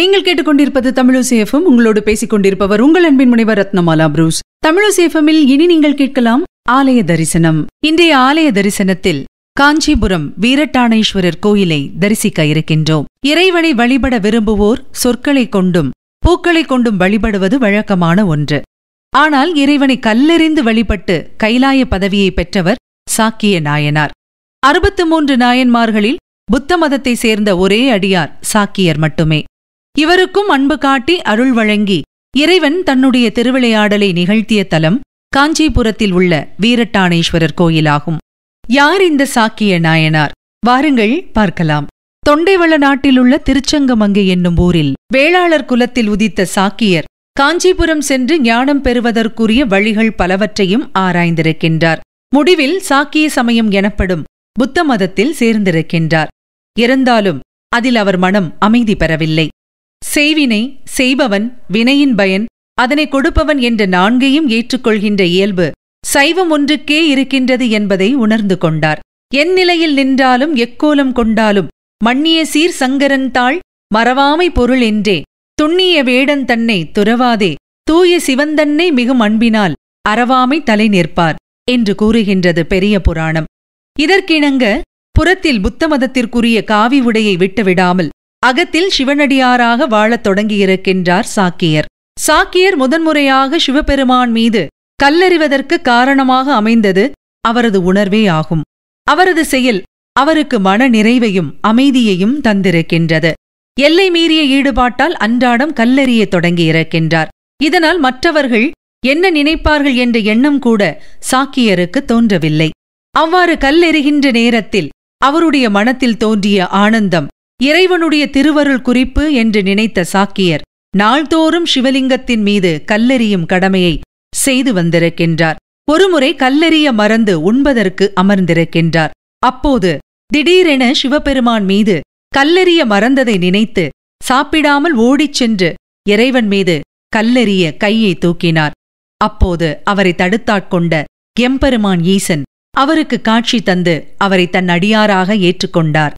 நீங்கள் கேட்டுக்கொண்டிருப்பது தமிழசேஃபம் உங்களோடு பேசிக் கொண்டிருப்பவர் உங்கள் அன்பின் முனைவர் ரத்னமாலா புரூஸ் தமிழசேஃபமில் இனி நீங்கள் கேட்கலாம் ஆலய தரிசனம் இன்றைய ஆலய தரிசனத்தில் காஞ்சிபுரம் வீரட்டானேஸ்வரர் கோயிலை தரிசிக்க இருக்கின்றோம் இறைவனை வழிபட விரும்புவோர் சொற்களை கொண்டும் பூக்களை கொண்டும் வழிபடுவது வழக்கமான ஒன்று ஆனால் இறைவனை கல்லெறிந்து வழிபட்டு கைலாய பதவியை பெற்றவர் சாக்கிய நாயனார் அறுபத்து மூன்று நாயன்மார்களில் புத்த மதத்தை சேர்ந்த ஒரே அடியார் சாக்கியர் மட்டுமே இவருக்கும் அன்பு காட்டி அருள் வழங்கி இறைவன் தன்னுடைய திருவிளையாடலை நிகழ்த்திய தலம் காஞ்சிபுரத்தில் உள்ள வீரட்டானேஸ்வரர் கோயிலாகும் யார் இந்த சாக்கிய நாயனார் வாருங்கள் பார்க்கலாம் தொண்டைவள நாட்டிலுள்ள திருச்சங்கமங்கை என்னும் ஊரில் வேளாளர் குலத்தில் உதித்த சாக்கியர் காஞ்சிபுரம் சென்று ஞானம் பெறுவதற்குரிய வழிகள் பலவற்றையும் ஆராய்ந்திருக்கின்றார் முடிவில் சாக்கிய சமயம் எனப்படும் புத்த மதத்தில் சேர்ந்திருக்கின்றார் இருந்தாலும் அதில் அவர் மனம் அமைதி பெறவில்லை செய்வினை செய்பவன் வினையின் பயன் அதனை கொடுப்பவன் என்ற நான்கையும் ஏற்றுக்கொள்கின்ற இயல்பு சைவம் ஒன்றுக்கே இருக்கின்றது என்பதை உணர்ந்து கொண்டார் என் நிலையில் நின்றாலும் எக்கோலம் கொண்டாலும் மண்ணிய சீர் சங்கரன் தாள் மறவாமை பொருள் என்றே துண்ணிய வேடன் தன்னை துறவாதே தூய சிவந்தன்னை மிகும் அன்பினால் அறவாமை தலை நிற்பார் என்று கூறுகின்றது பெரிய புராணம் இதற்கிணங்க புறத்தில் புத்த மதத்திற்குரிய காவி உடையை விட்டுவிடாமல் அகத்தில் சிவனடியாராக வாழத் தொடங்கியிருக்கின்றார் சாக்கியர் சாக்கியர் முதன்முறையாக சிவபெருமான் மீது கல்லறிவதற்கு காரணமாக அமைந்தது அவரது உணர்வே ஆகும் அவரது செயல் அவருக்கு மன நிறைவையும் அமைதியையும் தந்திருக்கின்றது எல்லை மீறிய ஈடுபாட்டால் அன்றாடம் கல்லறிய தொடங்கியிருக்கின்றார் இதனால் மற்றவர்கள் என்ன நினைப்பார்கள் என்ற எண்ணம் கூட சாக்கியருக்கு தோன்றவில்லை அவ்வாறு கல்லெறிகின்ற நேரத்தில் அவருடைய மனத்தில் தோன்றிய ஆனந்தம் இறைவனுடைய திருவருள் குறிப்பு என்று நினைத்த சாக்கியர் நாள்தோறும் சிவலிங்கத்தின் மீது கல்லெறியும் கடமையை செய்து வந்திருக்கின்றார் ஒருமுறை கல்லெறிய மறந்து உண்பதற்கு அமர்ந்திருக்கின்றார் அப்போது திடீரென சிவபெருமான் மீது கல்லெறிய மறந்ததை நினைத்து சாப்பிடாமல் ஓடிச் சென்று இறைவன் மீது கல்லெறிய கையை தூக்கினார் அப்போது அவரை தடுத்தாட்கொண்ட எம்பெருமான் ஈசன் அவருக்கு காட்சி தந்து அவரை தன் அடியாராக ஏற்றுக்கொண்டார்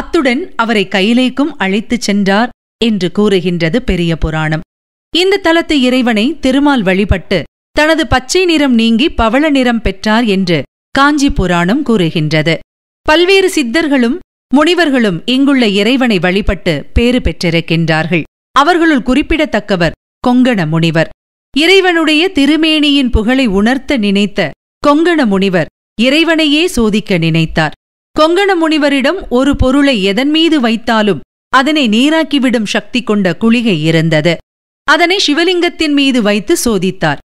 அத்துடன் அவரை கையிலேக்கும் அழைத்துச் சென்றார் என்று கூறுகின்றது பெரிய புராணம் இந்த தலத்து இறைவனை திருமால் வழிபட்டு தனது பச்சை நிறம் நீங்கி பவள நிறம் பெற்றார் என்று காஞ்சி புராணம் கூறுகின்றது பல்வேறு சித்தர்களும் முனிவர்களும் இங்குள்ள இறைவனை வழிபட்டு பேறு பெற்றிருக்கின்றார்கள் அவர்களுள் குறிப்பிடத்தக்கவர் கொங்கண முனிவர் இறைவனுடைய திருமேனியின் புகழை உணர்த்த நினைத்த கொங்கண முனிவர் இறைவனையே சோதிக்க நினைத்தார் கொங்கண முனிவரிடம் ஒரு பொருளை எதன் மீது வைத்தாலும் அதனை நீராக்கிவிடும் சக்தி கொண்ட குளிகை இருந்தது அதனை சிவலிங்கத்தின் மீது வைத்து சோதித்தார்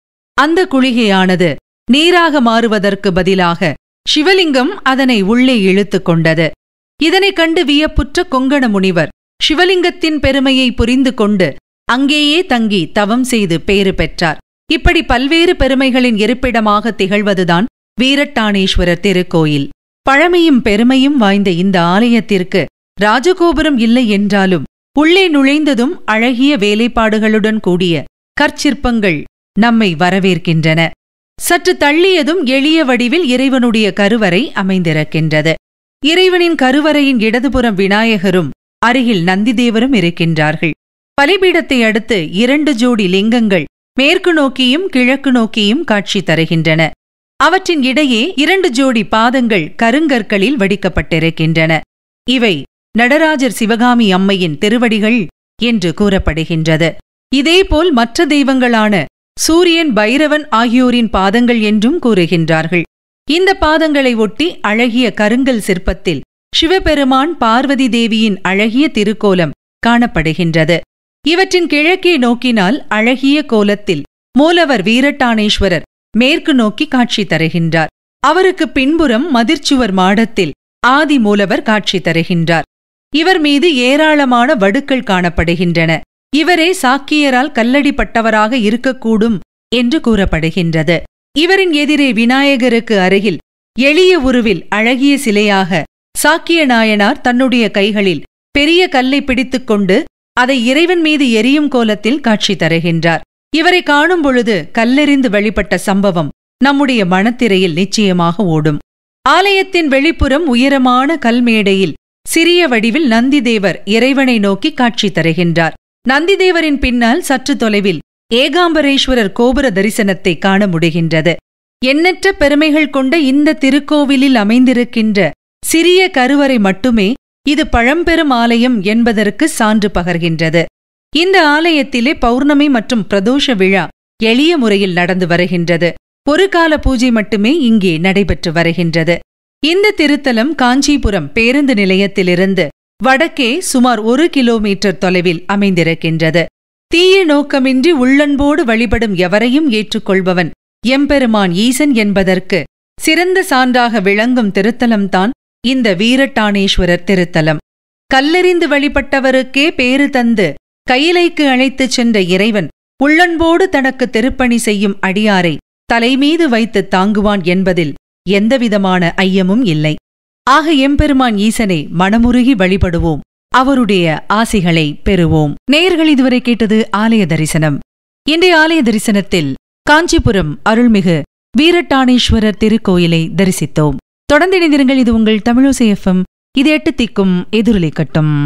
அந்த குளிகையானது நீராக மாறுவதற்கு பதிலாக சிவலிங்கம் அதனை உள்ளே இழுத்து கொண்டது இதனைக் கண்டு வியப்புற்ற கொங்கண முனிவர் சிவலிங்கத்தின் பெருமையை புரிந்து கொண்டு அங்கேயே தங்கி தவம் செய்து பேறு பெற்றார் இப்படி பல்வேறு பெருமைகளின் இருப்பிடமாக திகழ்வதுதான் வீரட்டானேஸ்வரர் திருக்கோயில் பழமையும் பெருமையும் வாய்ந்த இந்த ஆலயத்திற்கு ராஜகோபுரம் இல்லை என்றாலும் உள்ளே நுழைந்ததும் அழகிய வேலைப்பாடுகளுடன் கூடிய கற்சிற்பங்கள் நம்மை வரவேற்கின்றன சற்று தள்ளியதும் எளிய வடிவில் இறைவனுடைய கருவறை அமைந்திருக்கின்றது இறைவனின் கருவறையின் இடதுபுறம் விநாயகரும் அருகில் நந்திதேவரும் இருக்கின்றார்கள் பலிபீடத்தை அடுத்து இரண்டு ஜோடி லிங்கங்கள் மேற்கு நோக்கியும் கிழக்கு நோக்கியும் காட்சி தருகின்றன அவற்றின் இடையே இரண்டு ஜோடி பாதங்கள் கருங்கற்களில் வடிக்கப்பட்டிருக்கின்றன இவை நடராஜர் சிவகாமி அம்மையின் திருவடிகள் என்று கூறப்படுகின்றது இதேபோல் மற்ற தெய்வங்களான சூரியன் பைரவன் ஆகியோரின் பாதங்கள் என்றும் கூறுகின்றார்கள் இந்த பாதங்களை ஒட்டி அழகிய கருங்கல் சிற்பத்தில் சிவபெருமான் பார்வதி தேவியின் அழகிய திருக்கோலம் காணப்படுகின்றது இவற்றின் கிழக்கே நோக்கினால் அழகிய கோலத்தில் மூலவர் வீரட்டானேஸ்வரர் மேற்கு நோக்கி காட்சி தருகின்றார் அவருக்கு பின்புறம் மதிர்ச்சுவர் மாடத்தில் ஆதி மூலவர் காட்சி தருகின்றார் இவர் மீது ஏராளமான வடுக்கள் காணப்படுகின்றன இவரே சாக்கியரால் கல்லடிப்பட்டவராக இருக்கக்கூடும் என்று கூறப்படுகின்றது இவரின் எதிரே விநாயகருக்கு அருகில் எளிய உருவில் அழகிய சிலையாக சாக்கிய நாயனார் தன்னுடைய கைகளில் பெரிய கல்லை பிடித்துக்கொண்டு அதை இறைவன் மீது எரியும் கோலத்தில் காட்சி தருகின்றார் இவரை காணும் பொழுது கல்லெறிந்து வெளிப்பட்ட சம்பவம் நம்முடைய மனத்திரையில் நிச்சயமாக ஓடும் ஆலயத்தின் வெளிப்புறம் உயரமான கல்மேடையில் சிறிய வடிவில் நந்திதேவர் இறைவனை நோக்கி காட்சி தருகின்றார் நந்திதேவரின் பின்னால் சற்று தொலைவில் ஏகாம்பரேஸ்வரர் கோபுர தரிசனத்தை காண முடிகின்றது எண்ணற்ற பெருமைகள் கொண்ட இந்த திருக்கோவிலில் அமைந்திருக்கின்ற சிறிய கருவறை மட்டுமே இது பழம்பெரும் ஆலயம் என்பதற்கு சான்று பகர்கின்றது இந்த ஆலயத்திலே பௌர்ணமி மற்றும் பிரதோஷ விழா எளிய முறையில் நடந்து வருகின்றது ஒரு கால பூஜை மட்டுமே இங்கே நடைபெற்று வருகின்றது இந்த திருத்தலம் காஞ்சிபுரம் பேருந்து நிலையத்திலிருந்து வடக்கே சுமார் ஒரு கிலோமீட்டர் தொலைவில் அமைந்திருக்கின்றது தீய நோக்கமின்றி உள்ளன்போடு வழிபடும் எவரையும் ஏற்றுக்கொள்பவன் எம்பெருமான் ஈசன் என்பதற்கு சிறந்த சான்றாக விளங்கும் திருத்தலம்தான் இந்த வீரட்டானேஸ்வரர் திருத்தலம் கல்லெறிந்து வழிபட்டவருக்கே பேறு தந்து கையிலைக்கு அழைத்துச் சென்ற இறைவன் உள்ளன்போடு தனக்கு திருப்பணி செய்யும் அடியாரை தலைமீது வைத்து தாங்குவான் என்பதில் எந்தவிதமான ஐயமும் இல்லை ஆக எம்பெருமான் ஈசனை மனமுருகி வழிபடுவோம் அவருடைய ஆசிகளை பெறுவோம் நேயர்கள் இதுவரை கேட்டது ஆலய தரிசனம் இன்றைய ஆலய தரிசனத்தில் காஞ்சிபுரம் அருள்மிகு வீரட்டானேஸ்வரர் திருக்கோயிலை தரிசித்தோம் தொடர்ந்து இணைந்திருங்கள் இது உங்கள் தமிழோசை எஃப்எம் இது எட்டு திக்கும் எதிரொலிக்கட்டும்